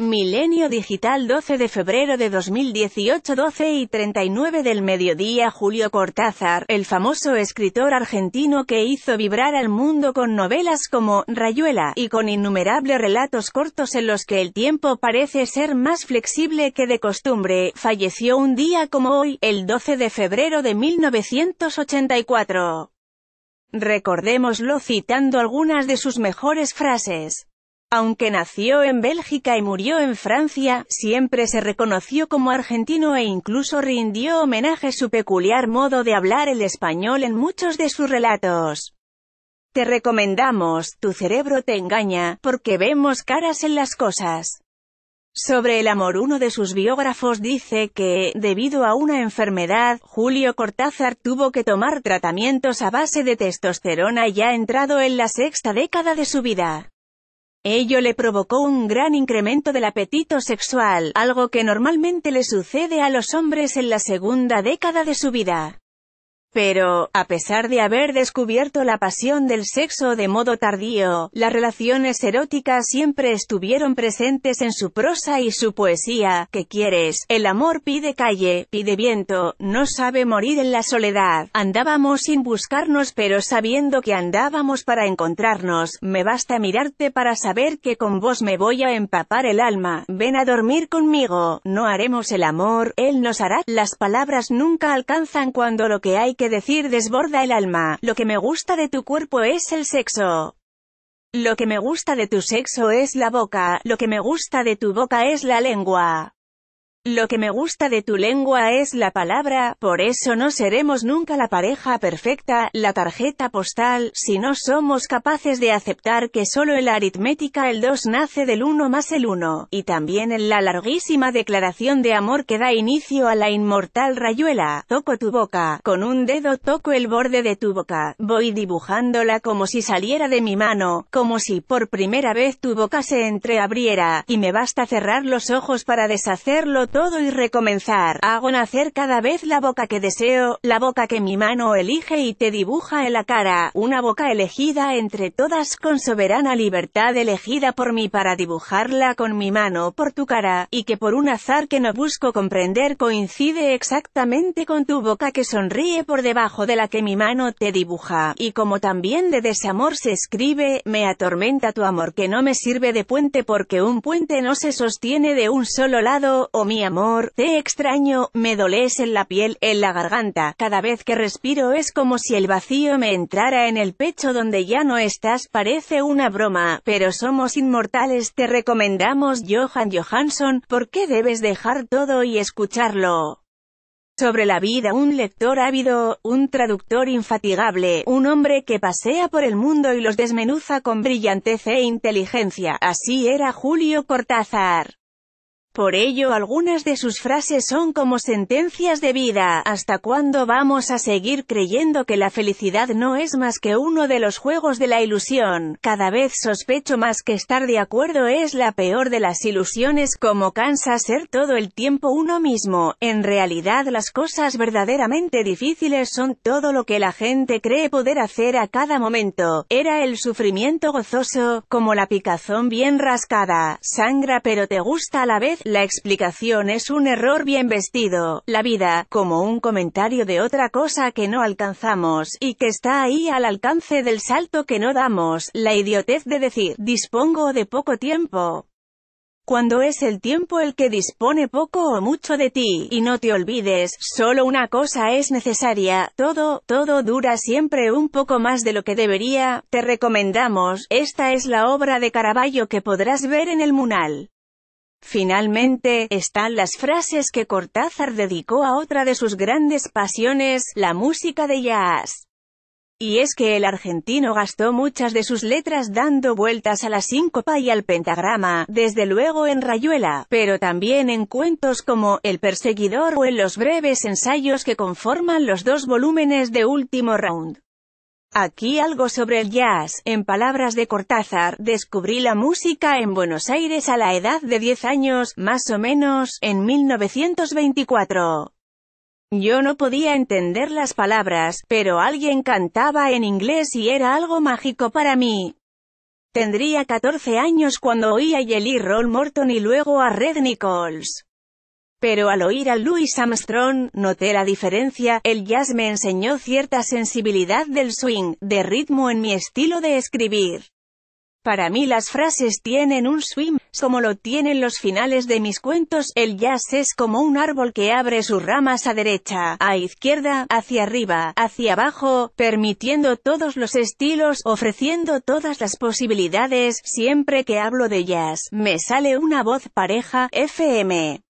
Milenio Digital 12 de febrero de 2018 12 y 39 del mediodía Julio Cortázar, el famoso escritor argentino que hizo vibrar al mundo con novelas como Rayuela, y con innumerables relatos cortos en los que el tiempo parece ser más flexible que de costumbre, falleció un día como hoy, el 12 de febrero de 1984. Recordémoslo citando algunas de sus mejores frases. Aunque nació en Bélgica y murió en Francia, siempre se reconoció como argentino e incluso rindió homenaje su peculiar modo de hablar el español en muchos de sus relatos. Te recomendamos, tu cerebro te engaña, porque vemos caras en las cosas. Sobre el amor uno de sus biógrafos dice que, debido a una enfermedad, Julio Cortázar tuvo que tomar tratamientos a base de testosterona ya entrado en la sexta década de su vida. Ello le provocó un gran incremento del apetito sexual, algo que normalmente le sucede a los hombres en la segunda década de su vida. Pero, a pesar de haber descubierto la pasión del sexo de modo tardío, las relaciones eróticas siempre estuvieron presentes en su prosa y su poesía. ¿Qué quieres? El amor pide calle, pide viento, no sabe morir en la soledad. Andábamos sin buscarnos pero sabiendo que andábamos para encontrarnos. Me basta mirarte para saber que con vos me voy a empapar el alma. Ven a dormir conmigo. No haremos el amor, él nos hará. Las palabras nunca alcanzan cuando lo que hay que decir desborda el alma. Lo que me gusta de tu cuerpo es el sexo. Lo que me gusta de tu sexo es la boca, lo que me gusta de tu boca es la lengua. Lo que me gusta de tu lengua es la palabra, por eso no seremos nunca la pareja perfecta, la tarjeta postal, si no somos capaces de aceptar que solo en la aritmética el 2 nace del 1 más el 1, y también en la larguísima declaración de amor que da inicio a la inmortal rayuela, toco tu boca, con un dedo toco el borde de tu boca, voy dibujándola como si saliera de mi mano, como si por primera vez tu boca se entreabriera, y me basta cerrar los ojos para deshacerlo todo todo y recomenzar. Hago nacer cada vez la boca que deseo, la boca que mi mano elige y te dibuja en la cara, una boca elegida entre todas con soberana libertad elegida por mí para dibujarla con mi mano por tu cara, y que por un azar que no busco comprender coincide exactamente con tu boca que sonríe por debajo de la que mi mano te dibuja, y como también de desamor se escribe, me atormenta tu amor que no me sirve de puente porque un puente no se sostiene de un solo lado, o mi amor, te extraño, me doles en la piel, en la garganta, cada vez que respiro es como si el vacío me entrara en el pecho donde ya no estás, parece una broma, pero somos inmortales, te recomendamos Johan Johansson, ¿por qué debes dejar todo y escucharlo? sobre la vida, un lector ávido, un traductor infatigable, un hombre que pasea por el mundo y los desmenuza con brillantez e inteligencia. Así era Julio Cortázar. Por ello algunas de sus frases son como sentencias de vida, ¿hasta cuándo vamos a seguir creyendo que la felicidad no es más que uno de los juegos de la ilusión? Cada vez sospecho más que estar de acuerdo es la peor de las ilusiones como cansa ser todo el tiempo uno mismo, en realidad las cosas verdaderamente difíciles son todo lo que la gente cree poder hacer a cada momento, era el sufrimiento gozoso, como la picazón bien rascada, sangra pero te gusta a la vez, la explicación es un error bien vestido, la vida, como un comentario de otra cosa que no alcanzamos, y que está ahí al alcance del salto que no damos, la idiotez de decir, dispongo de poco tiempo, cuando es el tiempo el que dispone poco o mucho de ti, y no te olvides, solo una cosa es necesaria, todo, todo dura siempre un poco más de lo que debería, te recomendamos, esta es la obra de Caravaggio que podrás ver en el Munal. Finalmente, están las frases que Cortázar dedicó a otra de sus grandes pasiones, la música de jazz. Y es que el argentino gastó muchas de sus letras dando vueltas a la síncopa y al pentagrama, desde luego en Rayuela, pero también en cuentos como El perseguidor o en los breves ensayos que conforman los dos volúmenes de Último Round. Aquí algo sobre el jazz. En palabras de Cortázar, descubrí la música en Buenos Aires a la edad de 10 años, más o menos, en 1924. Yo no podía entender las palabras, pero alguien cantaba en inglés y era algo mágico para mí. Tendría 14 años cuando oí a Jelly Roll Morton y luego a Red Nichols. Pero al oír a Louis Armstrong, noté la diferencia, el jazz me enseñó cierta sensibilidad del swing, de ritmo en mi estilo de escribir. Para mí las frases tienen un swing, como lo tienen los finales de mis cuentos, el jazz es como un árbol que abre sus ramas a derecha, a izquierda, hacia arriba, hacia abajo, permitiendo todos los estilos, ofreciendo todas las posibilidades, siempre que hablo de jazz, me sale una voz pareja, FM.